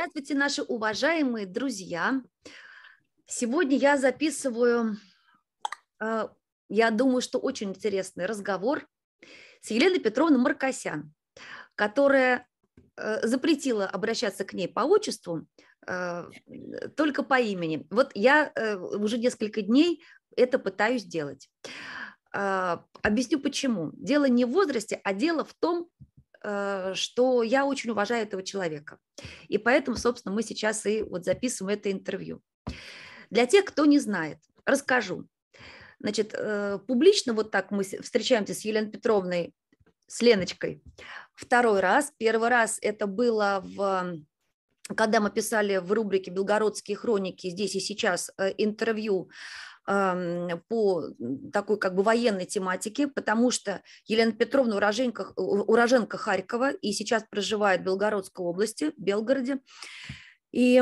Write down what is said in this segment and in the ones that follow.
Здравствуйте, наши уважаемые друзья. Сегодня я записываю, э, я думаю, что очень интересный разговор с Еленой Петровной Маркосян, которая э, запретила обращаться к ней по отчеству, э, только по имени. Вот я уже несколько дней это пытаюсь делать. Объясню почему. Дело не в возрасте, а дело в том, Э, что я очень уважаю этого человека. И поэтому, собственно, мы сейчас и вот записываем это интервью. Для тех, кто не знает, расскажу. Значит, э, публично вот так мы встречаемся с Еленой Петровной, с Леночкой второй раз. Первый раз это было в когда мы писали в рубрике «Белгородские хроники» здесь и сейчас э, интервью по такой как бы военной тематике, потому что Елена Петровна уроженка, уроженка Харькова и сейчас проживает в Белгородской области, в Белгороде. И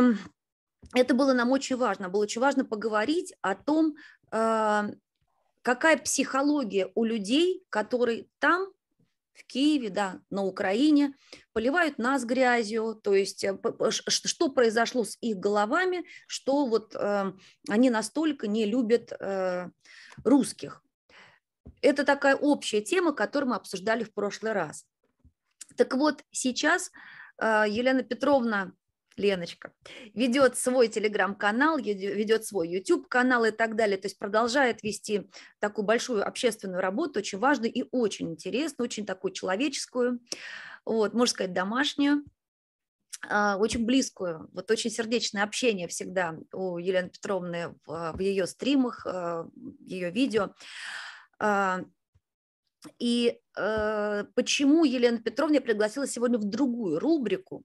это было нам очень важно. Было очень важно поговорить о том, а, какая психология у людей, которые там в Киеве, да, на Украине, поливают нас грязью, то есть э, что произошло с их головами, что вот э, они настолько не любят э, русских. Это такая общая тема, которую мы обсуждали в прошлый раз. Так вот, сейчас э, Елена Петровна Леночка. Ведет свой телеграм-канал, ведет свой YouTube-канал и так далее. То есть продолжает вести такую большую общественную работу, очень важную и очень интересную, очень такую человеческую, вот, можно сказать, домашнюю а, очень близкую, вот очень сердечное общение всегда у Елены Петровны в, в ее стримах, а, в ее видео. А, и почему Елена Петровна пригласила сегодня в другую рубрику,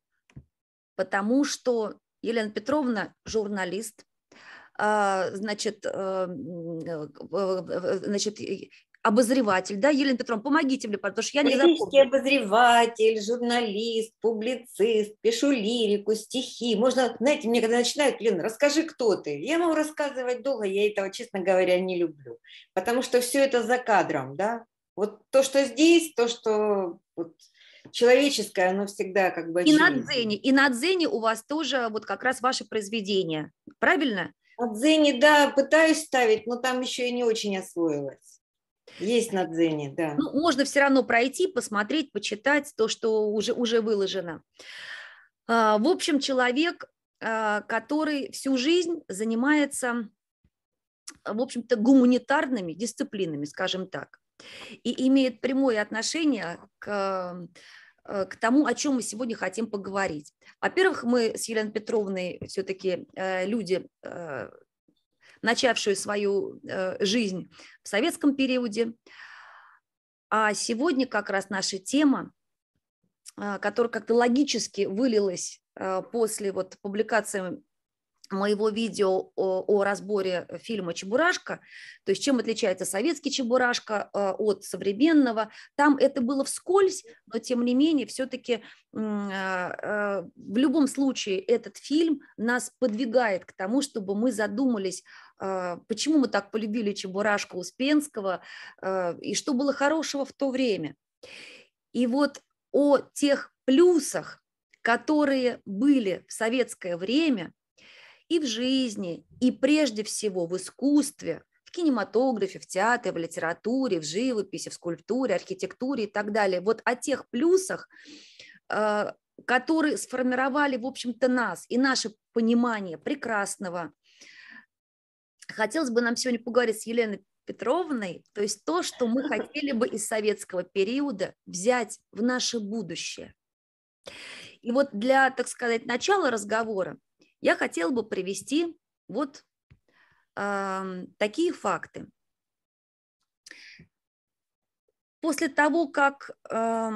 потому что Елена Петровна журналист, а, значит, э, э, э, значит, обозреватель, да, Елена Петровна, помогите мне, потому что я не запомню. обозреватель, журналист, публицист, пишу лирику, стихи. Можно, знаете, мне когда начинают, Лена, расскажи, кто ты. Я могу рассказывать долго, я этого, честно говоря, не люблю, потому что все это за кадром, да. Вот то, что здесь, то, что вот человеческое, оно всегда как бы... Очевидно. И на дзене, и на дзене у вас тоже вот как раз ваше произведение, правильно? На дзене, да, пытаюсь ставить, но там еще и не очень освоилась. Есть на дзене, да. Ну, можно все равно пройти, посмотреть, почитать то, что уже, уже выложено. А, в общем, человек, а, который всю жизнь занимается, в общем-то, гуманитарными дисциплинами, скажем так и имеет прямое отношение к э, к тому, о чем мы сегодня хотим поговорить. Во-первых, мы с Еленой Петровной все-таки э, люди, э, начавшие свою жизнь в советском периоде. А сегодня как раз наша тема, которая как-то логически вылилась после вот публикации моего видео о, о разборе э, фильма «Чебурашка», то есть чем отличается советский «Чебурашка» э, от современного. Там это было вскользь, но тем не менее все-таки э, в любом случае этот фильм нас подвигает к тому, чтобы мы задумались, почему мы так полюбили «Чебурашку» Успенского и что было хорошего в то время. И вот о тех плюсах, которые были в советское время – и в жизни, и прежде всего в искусстве, в кинематографе, в театре, в литературе, в живописи, в скульптуре, архитектуре и так далее. Вот о тех плюсах, э, которые сформировали, в общем-то, нас и наше понимание прекрасного. Хотелось бы нам сегодня поговорить с Еленой Петровной, то есть то, что мы хотели бы из советского периода взять в наше будущее. И вот для, так сказать, начала разговора я хотела бы привести вот э, такие факты. После того, как э,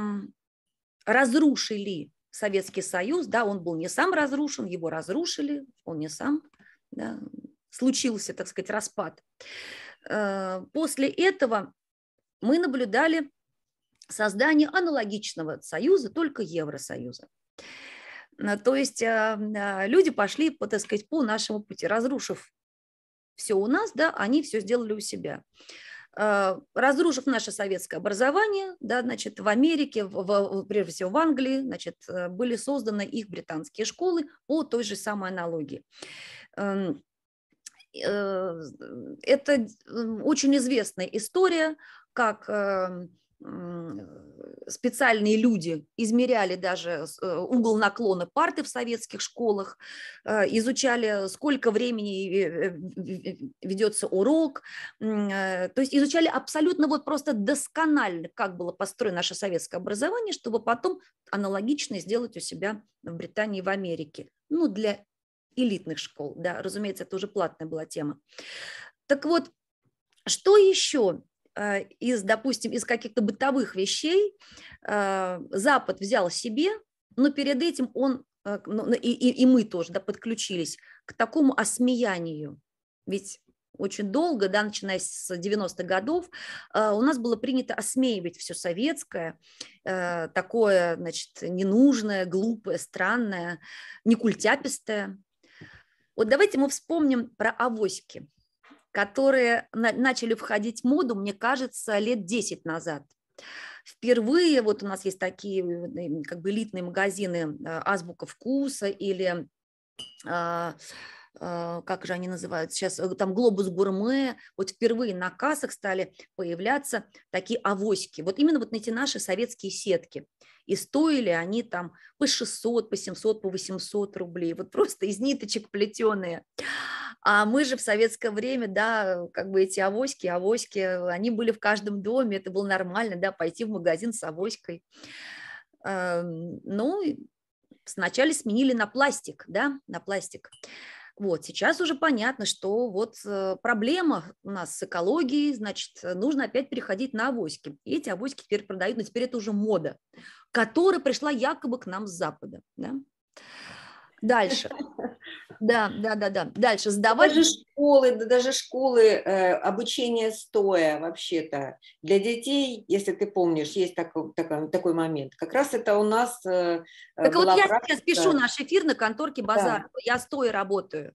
разрушили Советский Союз, да, он был не сам разрушен, его разрушили, он не сам, да, случился, так сказать, распад. Э, после этого мы наблюдали создание аналогичного союза, только Евросоюза. Э, то есть а, люди пошли, по, так сказать, по нашему пути, разрушив все у нас, да, они все сделали у себя. Э, разрушив наше советское образование, да, значит, в Америке, в, прежде всего в Англии, значит, э, были созданы их британские школы по той же самой аналогии эм, это очень известная история, как эм, Э, специальные люди измеряли даже э, угол наклона парты в советских школах, э, изучали, сколько времени ведется урок, то есть изучали абсолютно вот просто досконально, как было построено наше советское образование, чтобы потом аналогично сделать у себя в Британии и в Америке. Ну, для элитных школ, да, разумеется, это уже платная была тема. Так вот, что еще Э, из, допустим, из каких-то бытовых вещей э, Запад взял себе, но перед этим он, э, ну, ну, и, и, и мы тоже да, подключились к такому осмеянию. Ведь очень долго, да, начиная с 90-х годов, у нас было принято осмеивать все советское, такое, значит, ненужное, глупое, странное, некультяпистое. Вот давайте мы вспомним про авоськи которые на начали входить в моду, мне кажется, лет 10 назад. Впервые вот у нас есть такие как бы элитные магазины э, «Азбука вкуса» или а, Э, как же они называются сейчас, э, там глобус гурме, вот впервые на кассах стали появляться такие авоськи, вот именно вот эти наши советские сетки. И стоили они там по 600, по 700, по 800 рублей, вот просто из ниточек плетеные. А мы же в советское время, да, как бы эти авоськи, авоськи, они были в каждом доме, это было нормально, да, пойти в магазин с авоськой. Эм, ну, сначала сменили на пластик, да, на пластик. Вот, сейчас уже понятно, что вот э, проблема у нас с экологией, значит, нужно опять переходить на авоськи. И эти авоськи теперь продают, но теперь это уже мода, которая пришла якобы к нам с Запада. Да? Дальше. Да, да, да, да. Дальше сдавать. Даже школы, да, даже школы э, обучение стоя вообще-то для детей, если ты помнишь, есть такой, такой, такой момент. Как раз это у нас. Э, так вот я практика... сейчас пишу наш эфир на конторке базар. Да. Я стоя работаю.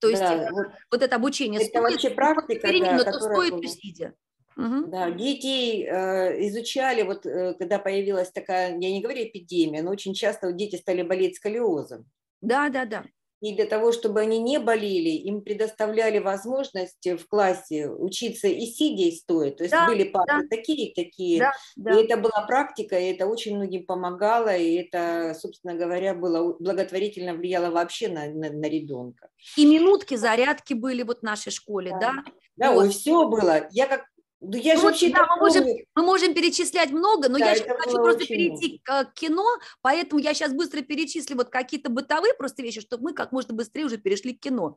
То есть да, э, вот, вот это обучение. Это стоит, вообще практика, да, но то стоит, то сидя. Угу. Да, детей э, изучали, вот э, когда появилась такая, я не говорю эпидемия, но очень часто дети стали болеть сколиозом. Да, да, да. И для того, чтобы они не болели, им предоставляли возможность э, в классе учиться и сидя, и стоя. То есть да, были пары да. такие такие. Да, да. И это была практика, и это очень многим помогало, и это, собственно говоря, было благотворительно влияло вообще на, на, на ребенка. И минутки зарядки были вот в нашей школе, да? Да, да вот. ой, все было. Я как да я ну, же вообще да, мы, можем, мы можем перечислять много, но да, я хочу просто очень... перейти к кино, поэтому я сейчас быстро перечислю вот какие-то бытовые просто вещи, чтобы мы как можно быстрее уже перешли к кино.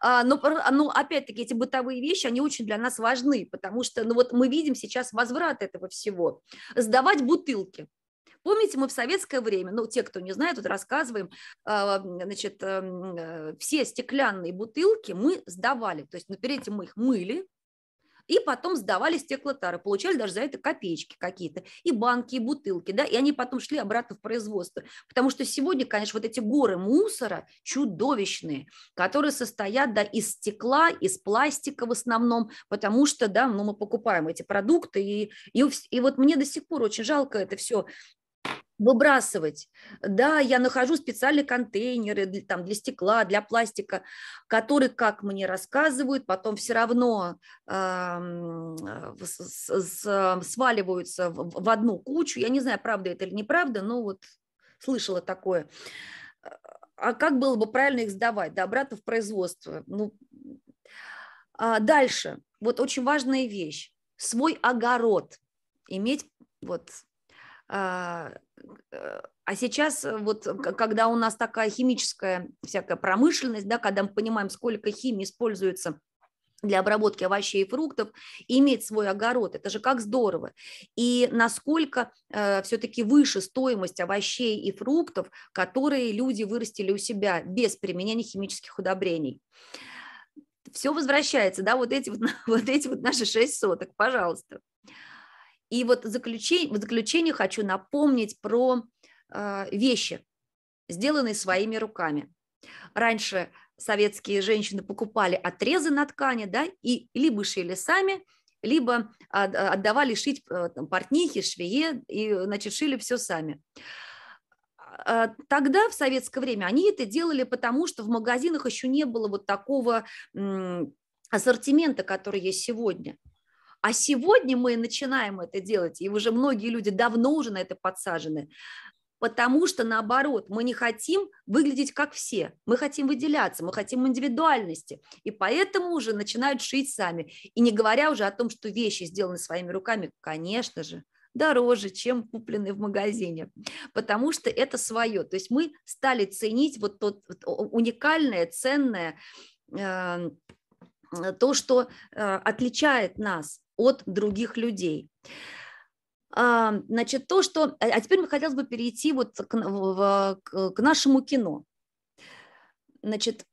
А, но, а, но ну, опять-таки эти бытовые вещи, они очень для нас важны, потому что ну, вот мы видим сейчас возврат этого всего. Сдавать бутылки. Помните, мы в советское время, ну, те, кто не знает, вот рассказываем, а, значит, эм, э, все стеклянные бутылки мы сдавали, то есть ну, перед этим мы их мыли, и потом сдавали стеклотары, получали даже за это копеечки какие-то, и банки, и бутылки, да, и они потом шли обратно в производство, потому что сегодня, конечно, вот эти горы мусора чудовищные, которые состоят, да, из стекла, из пластика в основном, потому что, да, ну, мы покупаем эти продукты, и, и, и вот мне до сих пор очень жалко это все, выбрасывать. Да, я нахожу специальные контейнеры для, там, для стекла, для пластика, которые, как мне рассказывают, потом все равно э, с, с, сваливаются в, в одну кучу. Я не знаю, правда это или неправда, но вот слышала такое. А, а как было бы правильно их сдавать? Да, обратно в производство. Ну, а дальше. Вот очень важная вещь. Свой огород. Иметь вот а, э, а сейчас э, вот, когда у нас такая химическая всякая промышленность, да, когда мы понимаем, сколько химии используется для обработки овощей и фруктов иметь свой огород. Это же как здорово. И насколько э, все-таки выше стоимость овощей и фруктов, которые люди вырастили у себя без применения химических удобрений. Все возвращается, да, вот эти вот, вот эти вот наши шесть соток, пожалуйста. И вот в заключение хочу напомнить про а, вещи, сделанные своими руками. Раньше советские женщины покупали отрезы на ткани, да, и либо шили сами, либо отдавали шить э, там, портнихи, швее, и, значит, шили все сами. А, тогда, в советское время, они это делали потому, что в магазинах еще не было вот такого ассортимента, который есть сегодня. А сегодня мы начинаем это делать, и уже многие люди давно уже на это подсажены, потому что, наоборот, мы не хотим выглядеть как все, мы хотим выделяться, мы хотим индивидуальности, и поэтому уже начинают шить сами, и не говоря уже о том, что вещи сделаны своими руками, конечно же, дороже, чем купленные в магазине, потому что это свое. То есть мы стали ценить вот то уникальное, ценное, э, то, что э, отличает нас от других людей. А, значит, то, что... А, а теперь мы хотелось бы перейти вот к, в, к нашему кино. Значит,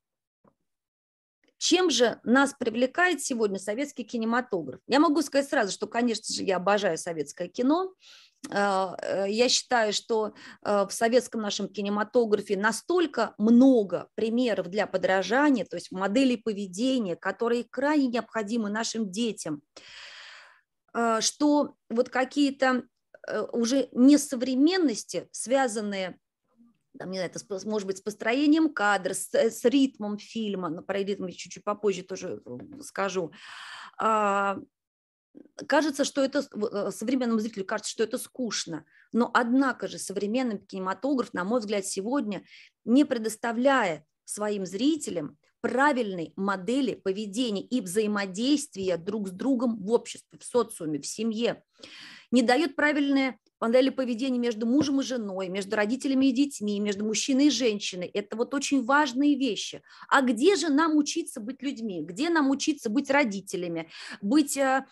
чем же нас привлекает сегодня советский кинематограф? Я могу сказать сразу, что, конечно же, я обожаю советское кино. А, э, я считаю, что э, в советском нашем кинематографе настолько много примеров для подражания, то есть моделей поведения, которые крайне необходимы нашим детям. А, что вот какие-то э, уже несовременности, связанные там, не знаю, это может быть с построением кадра, с, э, с ритмом фильма, но про ритм я чуть-чуть попозже тоже э, скажу. А, кажется, что это современному зрителю кажется, что это скучно, но однако же современный кинематограф, на мой взгляд, сегодня не предоставляет своим зрителям правильной модели поведения и взаимодействия друг с другом в обществе, в социуме, в семье, не дает правильное модели поведения между мужем и женой, между родителями и детьми, между мужчиной и женщиной. Это вот очень важные вещи. А где же нам учиться быть людьми? Где нам учиться быть родителями, быть э,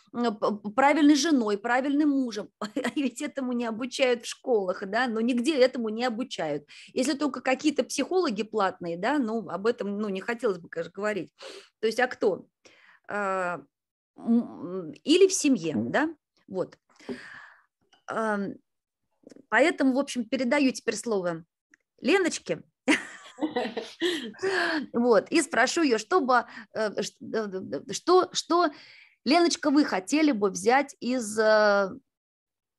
правильной женой, правильным мужем? Ведь этому не обучают в школах, да, но нигде этому не обучают. Если только какие-то психологи платные, да, ну, об этом, ну, не хотелось бы, конечно, говорить. То есть, а кто? Э, или в семье, да, вот. Поэтому, в общем, передаю теперь слово Леночке. Вот, и спрошу ее, чтобы, э, э, э, что, что, Леночка, вы хотели бы взять из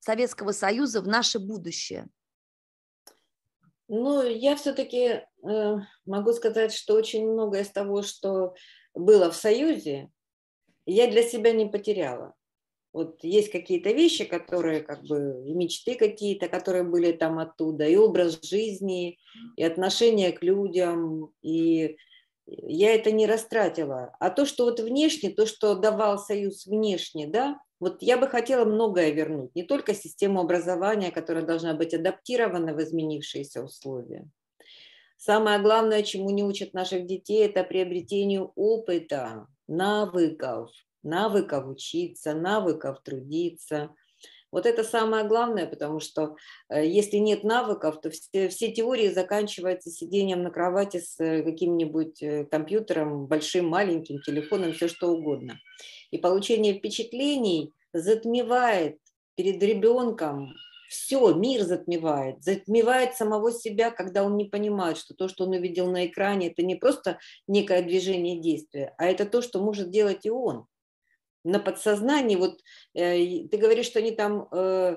Советского Союза в наше будущее? Ну, я все-таки могу сказать, что очень многое из того, что было в Союзе, я для себя не потеряла. Вот есть какие-то вещи, которые как бы и мечты какие-то, которые были там оттуда, и образ жизни, и отношение к людям, и я это не растратила. А то, что вот внешне, то, что давал союз внешне, да, вот я бы хотела многое вернуть, не только систему образования, которая должна быть адаптирована в изменившиеся условия. Самое главное, чему не учат наших детей, это приобретению опыта, навыков, навыков учиться, навыков трудиться. Вот это самое главное, потому что э, если нет навыков, то все, все теории заканчиваются сидением на кровати с э, каким-нибудь э, компьютером, большим, маленьким, телефоном, все что угодно. И получение впечатлений затмевает перед ребенком все, мир затмевает, затмевает самого себя, когда он не понимает, что то, что он увидел на экране, это не просто некое движение действия, а это то, что может делать и он на подсознании, вот э, ты говоришь, что они там э, э,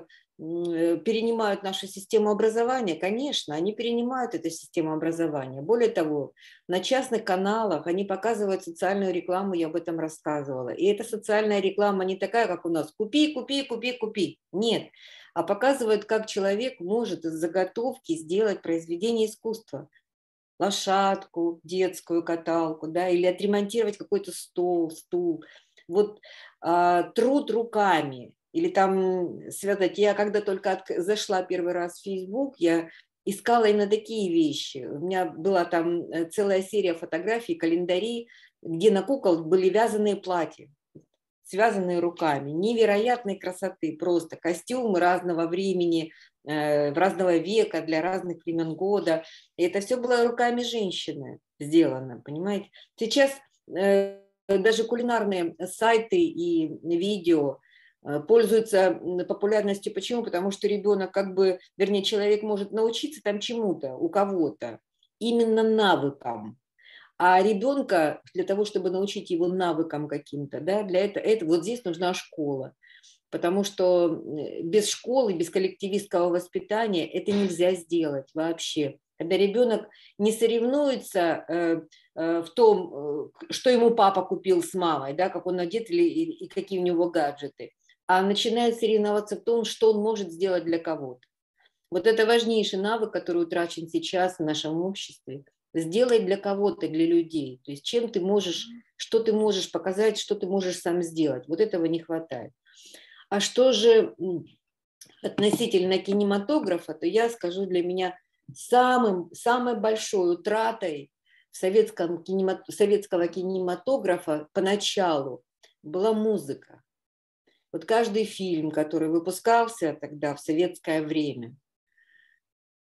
перенимают нашу систему образования, конечно, они перенимают эту систему образования. Более того, на частных каналах они показывают социальную рекламу, я об этом рассказывала. И эта социальная реклама не такая, как у нас «купи, купи, купи, купи». Нет, а показывают, как человек может из заготовки сделать произведение искусства лошадку, детскую каталку, да, или отремонтировать какой-то стол, стул, вот э, труд руками или там связать. Я когда только от... зашла первый раз в Facebook, я искала именно такие вещи. У меня была там э, целая серия фотографий, календари, где на кукол были вязаные платья, связанные руками, невероятной красоты просто, костюмы разного времени, э, в разного века, для разных времен года. И это все было руками женщины сделано, понимаете? Сейчас э, Э, даже кулинарные сайты и видео э, пользуются популярностью. Почему? Потому что ребенок как бы, вернее, человек может научиться там чему-то у кого-то, именно навыкам. А ребенка для того, чтобы научить его навыкам каким-то, да, для этого, это вот здесь нужна школа. Потому что без школы, без коллективистского воспитания это нельзя сделать вообще. Когда ребенок не соревнуется э, Э, в том, э, что ему папа купил с мамой, да, как он одет или, и, и какие у него гаджеты, а начинает соревноваться в том, что он может сделать для кого-то. Вот это важнейший навык, который утрачен сейчас в нашем обществе. Сделай для кого-то, для людей. То есть чем ты можешь, что ты можешь показать, что ты можешь сам сделать. Вот этого не хватает. А что же относительно кинематографа, то я скажу для меня самым, самой большой утратой советском кинемат... советского кинематографа поначалу была музыка. Вот каждый фильм, который выпускался тогда в советское время,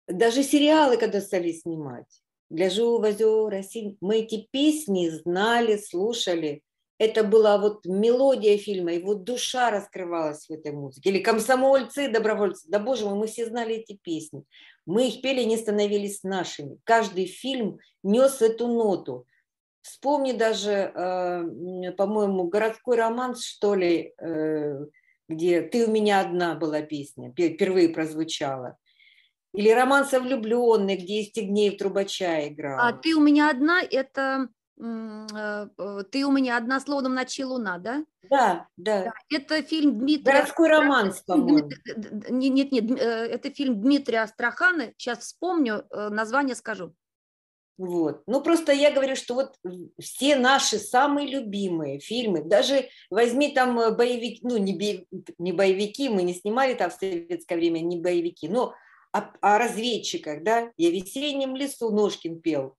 даже сериалы, когда стали снимать, для живого озера, мы эти песни знали, слушали. Это была вот мелодия фильма, его душа раскрывалась в этой музыке. Или комсомольцы, добровольцы. Да боже мой, мы все знали эти песни. Мы их пели, не становились нашими. Каждый фильм нес эту ноту. Вспомни даже, э, по-моему, городской роман, что ли, э, где «Ты у меня одна» была песня, впервые прозвучала. Или роман «Совлюбленный», где Евстигнеев трубача играл. А «Ты у меня одна» – это Э, э, ты у меня одна словом в луна, да? Да, да. Это фильм Дмитрия... Городской роман, по-моему. Э, нет, нет, это фильм Дмитрия Астрахана. Сейчас вспомню, название скажу. Вот. Ну, просто я говорю, что вот все наши самые любимые фильмы, даже возьми там боевики, ну, не, бе, не боевики, мы не снимали там в советское время не боевики, но о, о разведчиках, да, я в весеннем лесу Ножкин пел,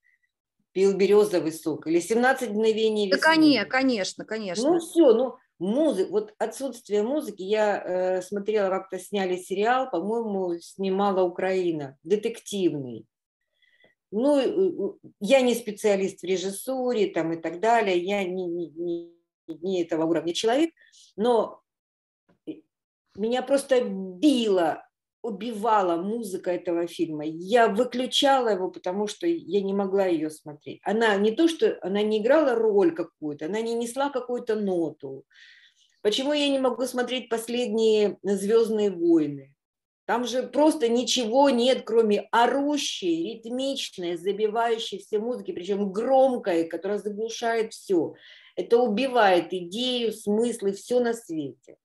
пил березовый сок, или 17 мгновений весны. Да, конечно, конечно, конечно. Ну все, ну музы вот отсутствие музыки, я э, смотрела, как-то сняли сериал, по-моему, снимала Украина, детективный. Ну, э, э, я не специалист в режиссуре там и так далее, я не, не, не этого уровня человек, но э, меня просто било убивала музыка этого фильма. Я выключала его, потому что я не могла ее смотреть. Она не то, что она не играла роль какую-то, она не несла какую-то ноту. Почему я не могу смотреть последние «Звездные войны»? Там же просто ничего нет, кроме орущей, ритмичной, забивающей все музыки, причем громкой, которая заглушает все. Это убивает идею, смыслы, все на свете.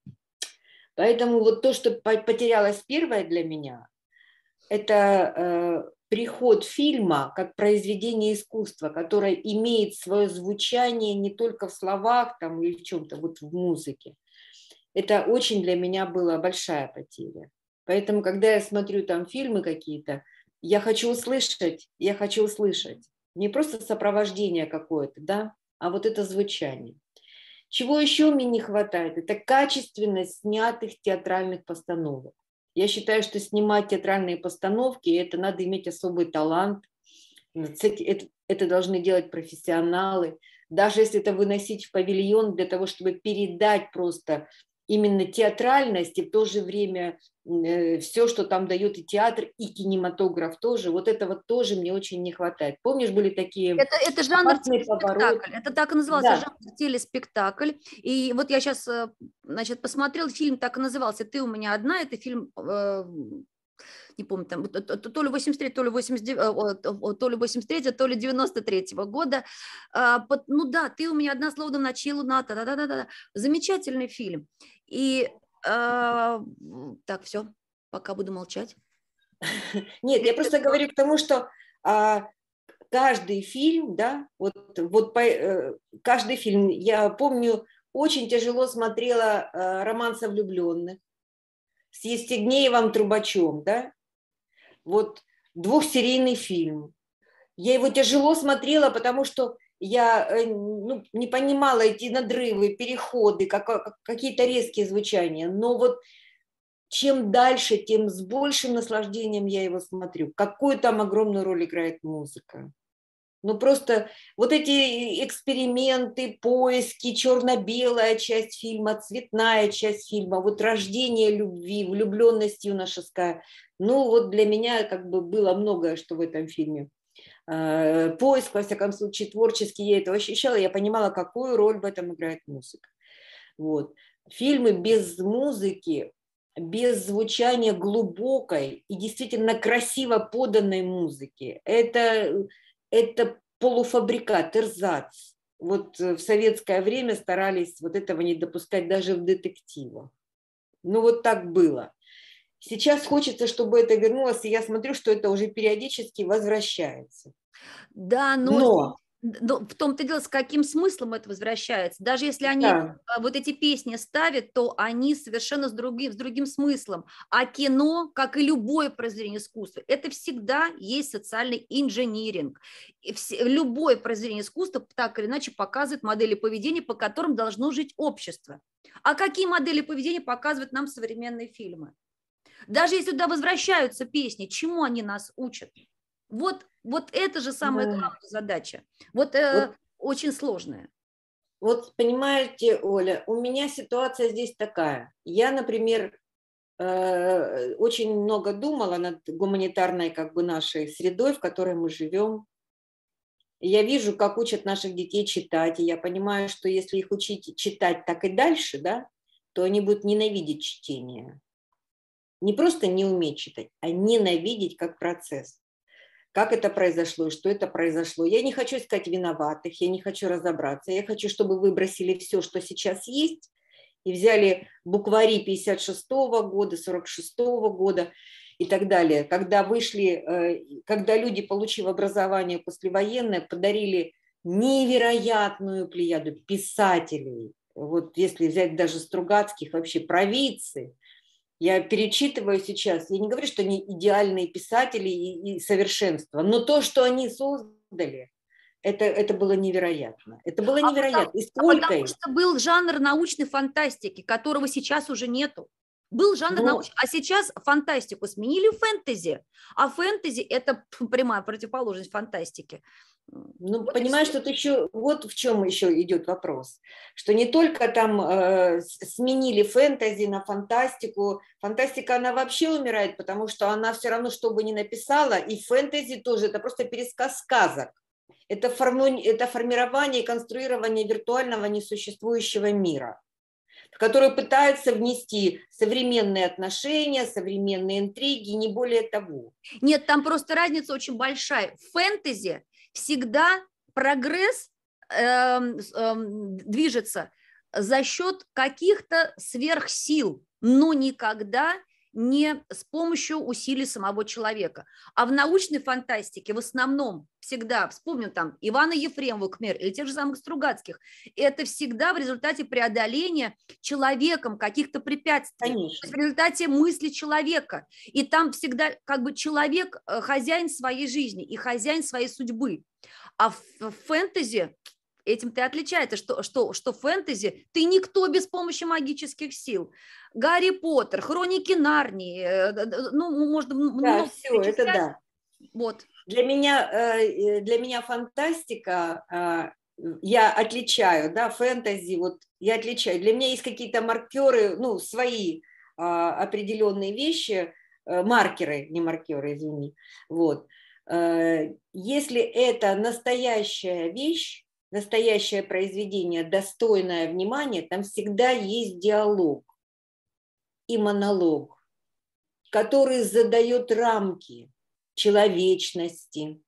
Поэтому вот то, что потерялось первое для меня, это э, приход фильма как произведение искусства, которое имеет свое звучание не только в словах там, или в чем-то, вот в музыке. Это очень для меня была большая потеря. Поэтому, когда я смотрю там фильмы какие-то, я хочу услышать, я хочу услышать. Не просто сопровождение какое-то, да, а вот это звучание. Чего еще мне не хватает? Это качественность снятых театральных постановок. Я считаю, что снимать театральные постановки, это надо иметь особый талант. Это, это должны делать профессионалы. Даже если это выносить в павильон для того, чтобы передать просто именно театральность и в то же время э, все, что там дает и театр, и кинематограф тоже. Вот этого тоже мне очень не хватает. Помнишь, были такие... Это, это жанр телеспектакль. Типа это так и назывался, да. жанр телеспектакль. И вот я сейчас, э, значит, посмотрел, фильм так и назывался «Ты у меня одна». Это фильм э, не помню, там, то ли 83, то ли 89, то ли 83, то ли 93 года. А, ну да, ты у меня одна словно в началу НАТО, да, да, да, да, замечательный фильм. И а, так, все, пока буду молчать. Нет, я просто говорю к тому, что а, каждый фильм, да, вот, вот по, э, каждый фильм, я помню, очень тяжело смотрела а, роман влюбленных» с Евстигнеевым Трубачом, да, вот двухсерийный фильм. Я его тяжело смотрела, потому что я э, ну, не понимала эти надрывы, переходы, как, какие-то резкие звучания, но вот чем дальше, тем с большим наслаждением я его смотрю. Какую там огромную роль играет музыка. Ну просто вот эти эксперименты, поиски, черно-белая часть фильма, цветная часть фильма, вот рождение любви, влюбленность юношеская. Ну вот для меня как бы было многое, что в этом фильме Э, поиск, во всяком случае, творческий, я это ощущала, я понимала, какую роль в этом играет музыка. Вот. Фильмы без музыки, без звучания глубокой и действительно красиво поданной музыки, это, это полуфабрикат, эрзац. Вот э, в советское время старались вот этого не допускать даже в детективах. Ну вот так было. Сейчас хочется, чтобы это вернулось, и я смотрю, что это уже периодически возвращается. Да, но... но... Но в том-то дело, с каким смыслом это возвращается. Даже если они да. А, вот эти песни ставят, то они совершенно с другим, с другим смыслом. А кино, как и любое произведение искусства, это всегда есть социальный инжиниринг. Любое произведение искусства так или иначе показывает модели поведения, по которым должно жить общество. А какие модели поведения показывают нам современные фильмы? Даже если туда возвращаются песни, чему они нас учат? Вот, вот это же самая главная задача. Вот, э, вот очень сложная. Вот понимаете, Оля, у меня ситуация здесь такая. Я, например, э, очень много думала над гуманитарной как бы нашей средой, в которой мы живем. Я вижу, как учат наших детей читать, и я понимаю, что если их учить читать так и дальше, да, то они будут ненавидеть чтение. Не просто не уметь читать, а ненавидеть как процесс. Как это произошло и что это произошло. Я не хочу искать виноватых, я не хочу разобраться. Я хочу, чтобы выбросили все, что сейчас есть, и взяли буквари 56 -го года, 46 -го года и так далее. Когда вышли, э, когда люди, получив образование послевоенное, подарили невероятную плеяду писателей. Вот если взять даже Стругацких, вообще провидцы, я перечитываю сейчас, я не говорю, что они идеальные писатели и, и совершенство, но то, что они создали, это, это было невероятно. Это было невероятно. А потому, и сколько а потому что был жанр научной фантастики, которого сейчас уже нету. Был жанр Но... Ну. научный, а сейчас фантастику сменили фэнтези, а фэнтези – это прямая противоположность фантастики. Ну, вот понимаешь, тут еще вот в чем еще идет вопрос, что не только там э, сменили фэнтези на фантастику, фантастика она вообще умирает, потому что она все равно что бы ни написала, и фэнтези тоже это просто пересказ сказок, это, форму, это формирование и конструирование виртуального несуществующего мира в который пытаются внести современные отношения, современные интриги, не более того. Нет, там просто разница очень большая. Фэнтези всегда прогресс э, э, движется за счет каких-то сверхсил, но никогда не с помощью усилий самого человека. А в научной фантастике в основном всегда, вспомним там Ивана Ефремова, к примеру, или тех же самых Стругацких, это всегда в результате преодоления человеком каких-то препятствий, Конечно. в результате мысли человека. И там всегда как бы человек э, хозяин своей жизни и хозяин своей судьбы. А в фэнтези Этим ты отличаешься, что, что, что фэнтези ты никто без помощи магических сил. Гарри Поттер, Хроники Нарнии, э, ну, можно да, все, это да. Вот. Для меня, э, для меня фантастика э, я отличаю, да, фэнтези, вот я отличаю. Для меня есть какие-то маркеры, ну, свои определенные вещи, маркеры, не маркеры, извини, вот. если это настоящая вещь, настоящее произведение, достойное внимания, там всегда есть диалог и монолог, который задает рамки человечности,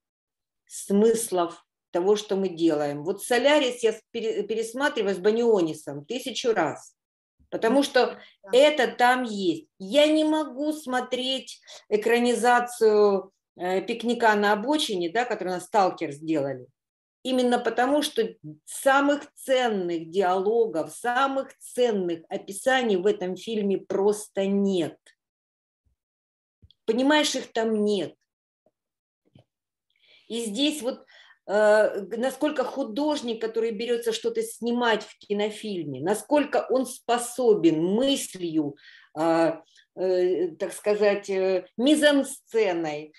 смыслов того, что мы делаем. Вот «Солярис» я пересматриваю с Банионисом тысячу раз, потому что да. это там есть. Я не могу смотреть экранизацию э, «Пикника на обочине», да, которую на «Сталкер» сделали. Именно потому, что самых ценных диалогов, самых ценных описаний в этом фильме просто нет. Понимаешь, их там нет. И здесь вот Э, насколько художник, который берется что-то снимать в кинофильме, насколько он способен мыслью, э, э, так сказать, мизансценой,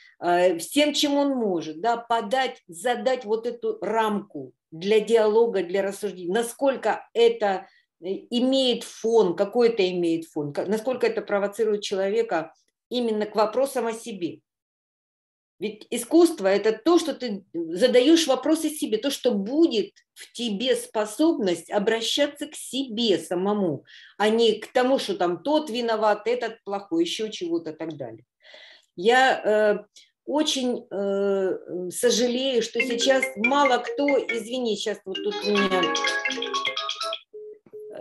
всем, чем он может, да, подать, задать вот эту рамку для диалога, для рассуждений, насколько это имеет фон, какой это имеет фон, насколько это провоцирует человека именно к вопросам о себе. Ведь искусство – это то, что ты задаешь вопросы себе, то, что будет в тебе способность обращаться к себе самому, а не к тому, что там тот виноват, этот плохой, еще чего-то и так далее. Я э, очень э, сожалею, что сейчас мало кто, извини, сейчас вот тут у меня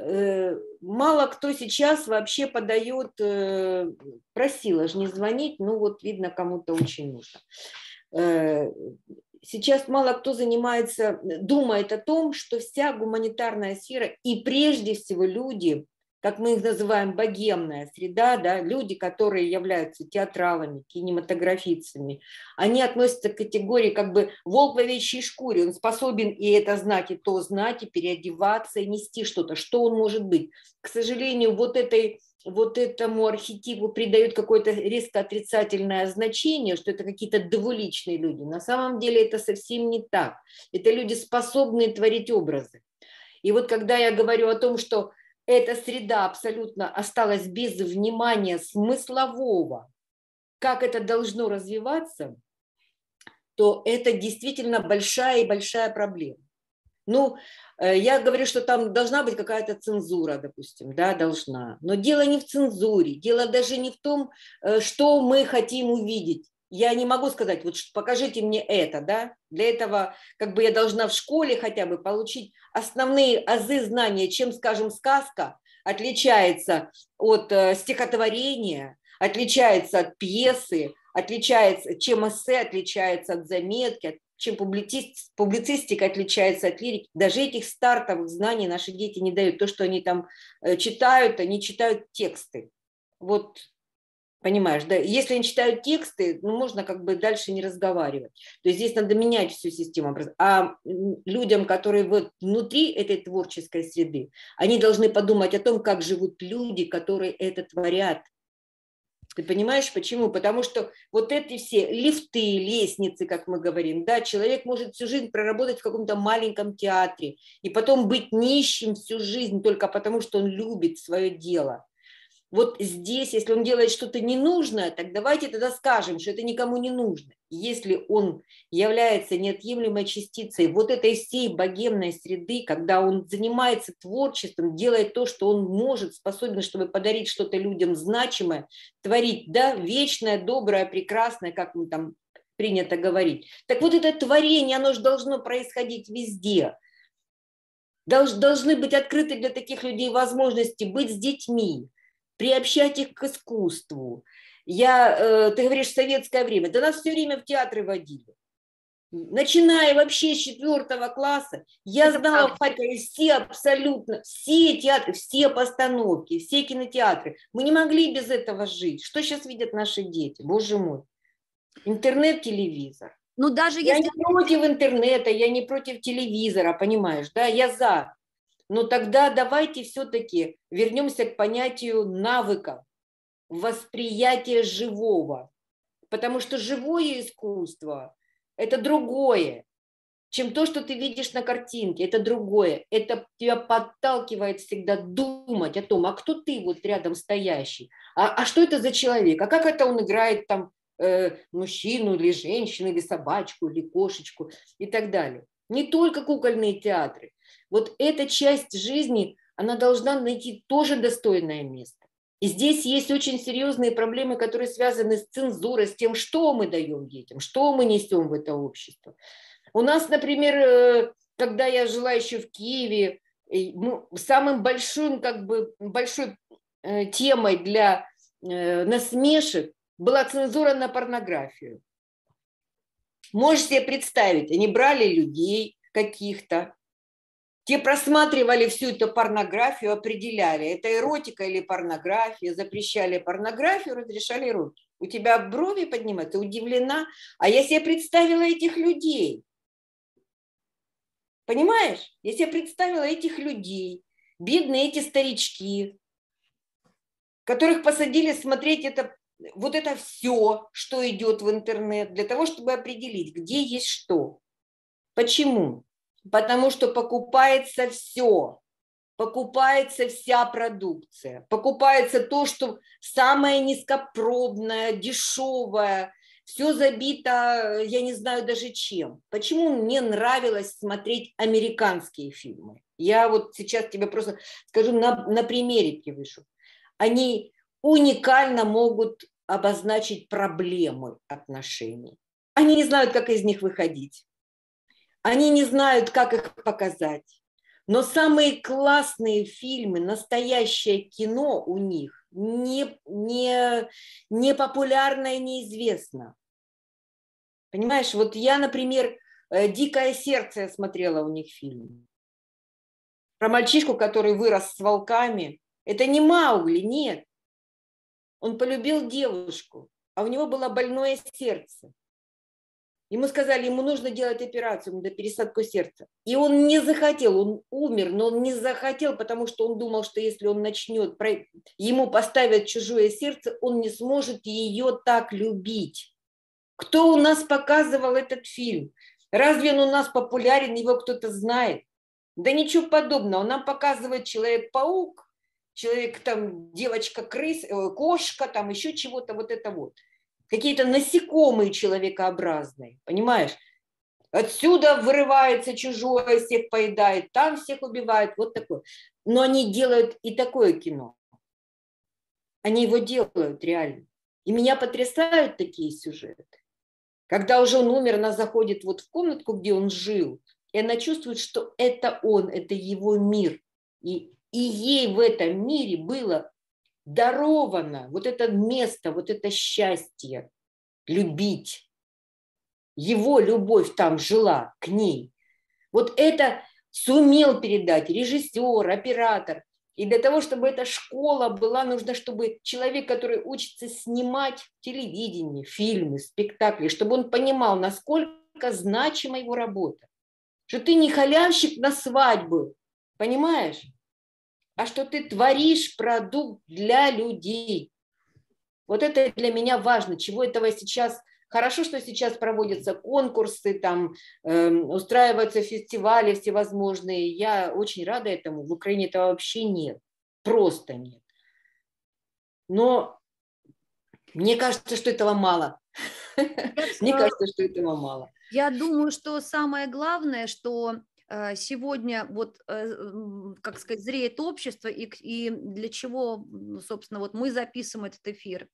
Э, мало кто сейчас вообще подает, э, просила же не звонить, ну вот видно, кому-то очень нужно. Э, сейчас мало кто занимается, думает о том, что вся гуманитарная сфера и прежде всего люди, как мы их называем, богемная среда, да, люди, которые являются театралами, кинематографицами, они относятся к категории как бы волк в овечьей шкуре, он способен и это знать, и то знать, и переодеваться, и нести что-то, что он может быть. К сожалению, вот этой вот этому архетипу придают какое-то резко отрицательное значение, что это какие-то двуличные люди. На самом деле это совсем не так. Это люди, способные творить образы. И вот когда я говорю о том, что эта среда абсолютно осталась без внимания смыслового, как это должно развиваться, то это действительно большая и большая проблема. Ну, э, я говорю, что там должна быть какая-то цензура, допустим, да, должна. Но дело не в цензуре, дело даже не в том, э, что мы хотим увидеть я не могу сказать, вот покажите мне это, да, для этого как бы я должна в школе хотя бы получить основные азы знания, чем, скажем, сказка отличается от э, стихотворения, отличается от пьесы, отличается, чем эссе отличается от заметки, от, чем публицист, публицистика отличается от лирики. Даже этих стартовых знаний наши дети не дают. То, что они там э, читают, они читают тексты. Вот Понимаешь, да? Если они читают тексты, ну, можно как бы дальше не разговаривать. То есть здесь надо менять всю систему. А людям, которые вот внутри этой творческой среды, они должны подумать о том, как живут люди, которые это творят. Ты понимаешь, почему? Потому что вот эти все лифты, лестницы, как мы говорим, да, человек может всю жизнь проработать в каком-то маленьком театре и потом быть нищим всю жизнь только потому, что он любит свое дело – вот здесь, если он делает что-то ненужное, так давайте тогда скажем, что это никому не нужно. Если он является неотъемлемой частицей вот этой всей богемной среды, когда он занимается творчеством, делает то, что он может, способен, чтобы подарить что-то людям значимое, творить, да, вечное, доброе, прекрасное, как мы там принято говорить. Так вот это творение, оно же должно происходить везде. должны быть открыты для таких людей возможности быть с детьми, приобщать их к искусству. Я, э, ты говоришь, советское время. Да нас все время в театры водили. Начиная вообще с четвертого класса, я знала в Харькове все абсолютно, все театры, все постановки, все кинотеатры. Мы не могли без этого жить. Что сейчас видят наши дети? Боже мой. Интернет, телевизор. Ну, даже я не против интернета, я не против телевизора, понимаешь, да, я за. Но тогда давайте все-таки вернемся к понятию навыка восприятия живого. Потому что живое искусство – это другое, чем то, что ты видишь на картинке. Это другое. Это тебя подталкивает всегда думать о том, а кто ты вот рядом стоящий, а, а что это за человек, а как это он играет там э, мужчину или женщину, или собачку, или кошечку и так далее. Не только кукольные театры. Вот эта часть жизни, она должна найти тоже достойное место. И здесь есть очень серьезные проблемы, которые связаны с цензурой, с тем, что мы даем детям, что мы несем в это общество. У нас, например, э, когда я жила еще в Киеве, ну, самым большим, как бы, большой э, темой для э, насмешек была цензура на порнографию. Можете себе представить, они брали людей каких-то, те просматривали всю эту порнографию, определяли, это эротика или порнография, запрещали порнографию, разрешали эротику. У тебя брови поднимаются, удивлена. А я себе представила этих людей. Понимаешь? Я себе представила этих людей, бедные эти старички, которых посадили смотреть это, вот это все, что идет в интернет, для того, чтобы определить, где есть что. Почему? потому что покупается все, покупается вся продукция, покупается то, что самое низкопробное, дешевое, все забито, я не знаю даже чем. Почему мне нравилось смотреть американские фильмы? Я вот сейчас тебе просто скажу, на, на примере привышу. Они уникально могут обозначить проблемы отношений. Они не знают, как из них выходить. Они не знают, как их показать. Но самые классные фильмы, настоящее кино у них не, не, не популярное, неизвестно. Понимаешь, вот я, например, э, «Дикое сердце» я смотрела у них фильм. Про мальчишку, который вырос с волками. Это не Маугли, нет. Он полюбил девушку, а у него было больное сердце. Ему сказали, ему нужно делать операцию на пересадку сердца. И он не захотел, он умер, но он не захотел, потому что он думал, что если он начнет, ему поставят чужое сердце, он не сможет ее так любить. Кто у нас показывал этот фильм? Разве он у нас популярен, его кто-то знает? Да ничего подобного. Нам показывает Человек-паук, человек там, девочка-крыс, э, кошка, там еще чего-то, вот это вот – какие-то насекомые человекообразные, понимаешь? Отсюда вырывается чужое, всех поедает, там всех убивает, вот такое. Но они делают и такое кино. Они его делают реально. И меня потрясают такие сюжеты. Когда уже он умер, она заходит вот в комнатку, где он жил, и она чувствует, что это он, это его мир. И, и ей в этом мире было даровано вот это место, вот это счастье любить. Его любовь там жила к ней. Вот это сумел передать режиссер, оператор. И для того, чтобы эта школа была, нужно, чтобы человек, который учится снимать телевидение, фильмы, спектакли, чтобы он понимал, насколько значима его работа. Что ты не халявщик на свадьбу, понимаешь? а что ты творишь продукт для людей. Вот это для меня важно, чего этого сейчас Хорошо, что сейчас проводятся конкурсы, там э, устраиваются фестивали всевозможные. Я очень рада этому. В Украине этого вообще нет, просто нет. Но мне кажется, что этого мало. Мне кажется, что этого мало. Я думаю, что самое главное, что Э, сегодня вот, э, как сказать, зреет общество и, и для чего, собственно, вот мы записываем этот эфир.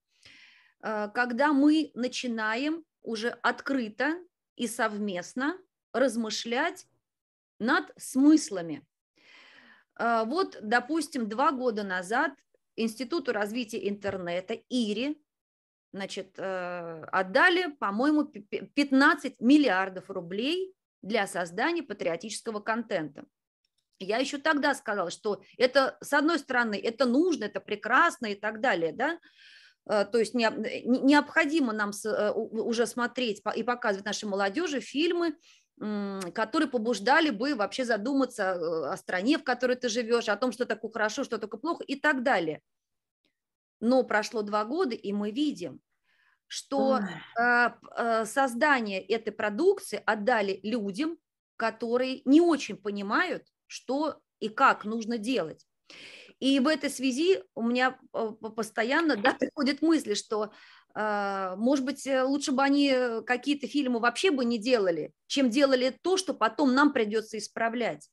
Э, когда мы начинаем уже открыто и совместно размышлять над смыслами. Вот, допустим, два года назад Институту развития интернета, ИРИ, значит, отдали, по-моему, 15 миллиардов рублей для создания патриотического контента. Я еще тогда сказала, что это, с одной стороны, это нужно, это прекрасно и так далее, да, э, то есть э, необходимо нам э, уже смотреть и показывать нашей молодежи фильмы, которые побуждали бы вообще задуматься о стране, в которой ты живешь, о том, что такое хорошо, что такое плохо и так далее. Но прошло два года, и мы видим, что э, э, создание этой продукции отдали людям, которые не очень понимают, что и как нужно делать. И в этой связи у меня э, постоянно да, приходят мысли, что, э, может быть, э, лучше бы они какие-то фильмы вообще бы не делали, чем делали то, что потом нам придется исправлять.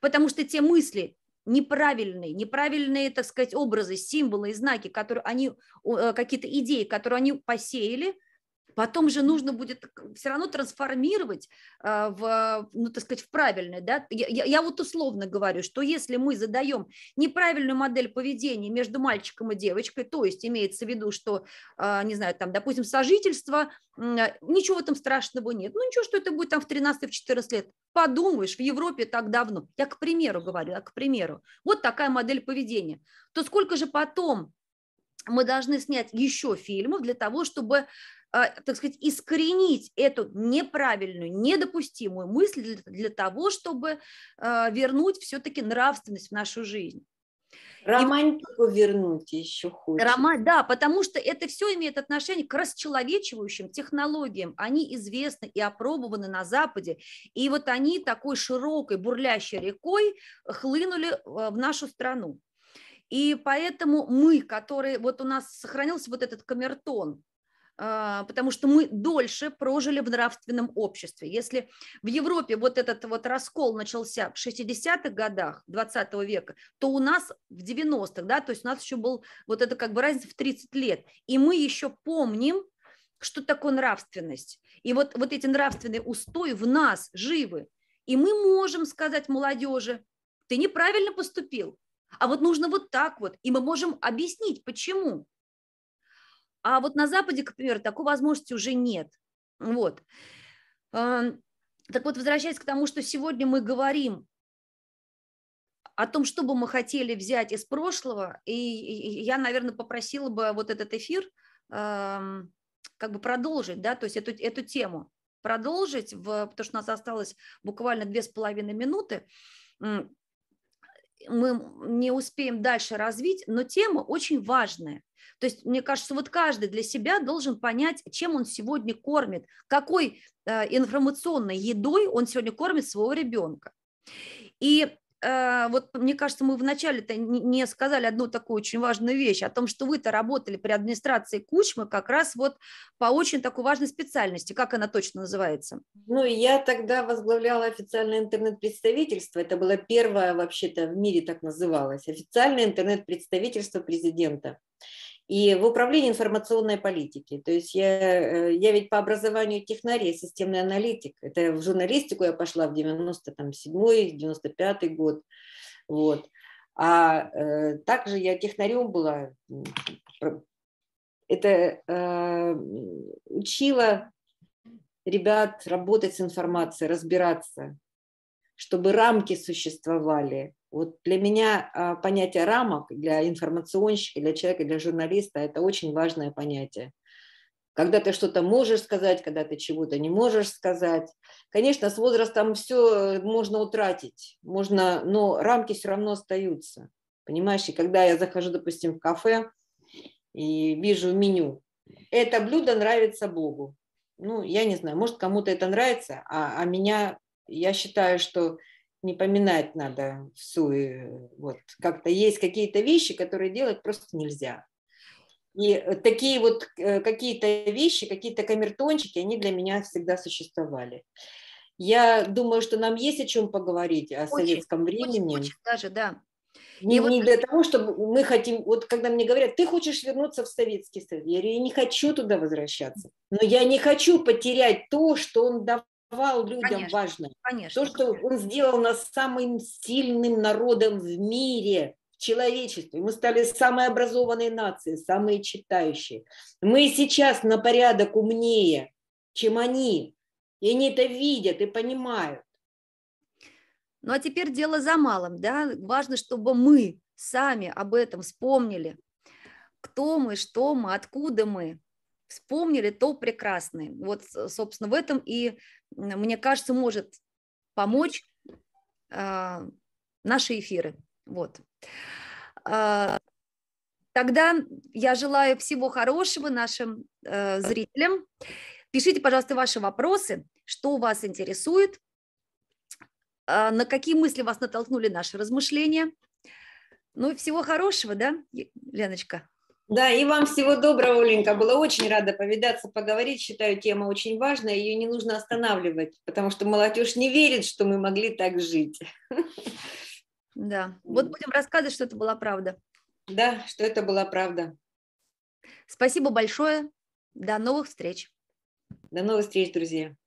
Потому что те мысли, неправильные, неправильные, так сказать, образы, символы и знаки, которые они, э, какие-то идеи, которые они посеяли, Потом же нужно будет все равно трансформировать а, в, ну, так сказать, в правильное. Да? Я, я вот условно говорю, что если мы задаем неправильную модель поведения между мальчиком и девочкой, то есть имеется в виду, что, а, не знаю, там, допустим, сожительство, а, ничего там страшного нет. Ну ничего, что это будет там в 13-14 лет. Подумаешь, в Европе так давно. Я к примеру говорю, я к примеру. Вот такая модель поведения. То сколько же потом мы должны снять еще фильмов для того, чтобы а, так сказать, искоренить эту неправильную, недопустимую мысль для того, чтобы а, вернуть все-таки нравственность в нашу жизнь. Романтику и... вернуть еще хуже. Роман, да, потому что это все имеет отношение к расчеловечивающим технологиям. Они известны и опробованы на Западе. И вот они такой широкой, бурлящей рекой хлынули а, в нашу страну. И поэтому мы, которые, вот у нас сохранился вот этот камертон, а, потому что мы дольше прожили в нравственном обществе. Если в Европе вот этот вот раскол начался в 60-х годах 20 века, то у нас в 90-х, да, то есть у нас еще был вот это как бы разница в 30 лет, и мы еще помним, что такое нравственность. И вот, вот эти нравственные устои в нас живы. И мы можем сказать молодежи, ты неправильно поступил, а вот нужно вот так вот. И мы можем объяснить, почему. А вот на Западе, к примеру, такой возможности уже нет. Вот. Так вот, возвращаясь к тому, что сегодня мы говорим о том, что бы мы хотели взять из прошлого, и я, наверное, попросила бы вот этот эфир как бы продолжить, да, то есть эту, эту тему продолжить, в, потому что у нас осталось буквально две с половиной минуты. Мы не успеем дальше развить, но тема очень важная. То есть, мне кажется, вот каждый для себя должен понять, чем он сегодня кормит, какой э, информационной едой он сегодня кормит своего ребенка. И э, вот мне кажется, мы вначале-то не сказали одну такую очень важную вещь, о том, что вы-то работали при администрации Кучмы как раз вот по очень такой важной специальности, как она точно называется? Ну, я тогда возглавляла официальное интернет-представительство, это было первое вообще-то в мире так называлось, официальное интернет-представительство президента и в управлении информационной политики. То есть я, э, я ведь по образованию технарь, системный аналитик. Это в журналистику я пошла в 97-95 год. Вот. А э, также я технарем была. Это э, учила ребят работать с информацией, разбираться, чтобы рамки существовали, вот для меня а, понятие рамок для информационщика, для человека, для журналиста – это очень важное понятие. Когда ты что-то можешь сказать, когда ты чего-то не можешь сказать. Конечно, с возрастом все э, можно утратить, можно, но рамки все равно остаются. Понимаешь, и когда я захожу, допустим, в кафе и вижу меню, это блюдо нравится Богу. Ну, я не знаю, может, кому-то это нравится, а, а меня, я считаю, что не поминать надо всю. Э, вот как-то есть какие-то вещи, которые делать просто нельзя. И э, такие вот э, какие-то вещи, какие-то камертончики, они для меня всегда существовали. Я думаю, что нам есть о чем поговорить о очень, советском времени. Очень, очень даже, да. Не, вот... не для того, чтобы мы хотим, вот когда мне говорят, ты хочешь вернуться в Советский Союз, я говорю, я не хочу туда возвращаться, но я не хочу потерять то, что он давал давал людям конечно, важно. Конечно, То, что конечно. он сделал нас самым сильным народом в мире, в человечестве. Мы стали самой образованной нацией, самые читающие. Мы сейчас на порядок умнее, чем они. И они это видят и понимают. Ну а теперь дело за малым, да? Важно, чтобы мы сами об этом вспомнили. Кто мы, что мы, откуда мы, вспомнили то прекрасное. Вот, собственно, в этом и мне кажется, может помочь а, наши эфиры. Вот. А, тогда я желаю всего хорошего нашим э, зрителям. Пишите, пожалуйста, ваши вопросы, что вас интересует, а, на какие мысли вас натолкнули наши размышления. Ну и всего хорошего, да, Леночка? Да, и вам всего доброго, Оленька. Было очень рада повидаться, поговорить. Считаю, тема очень важная, ее не нужно останавливать, потому что молодежь не верит, что мы могли так жить. Да, вот будем рассказывать, что это была правда. Да, что это была правда. Спасибо большое. До новых встреч. До новых встреч, друзья.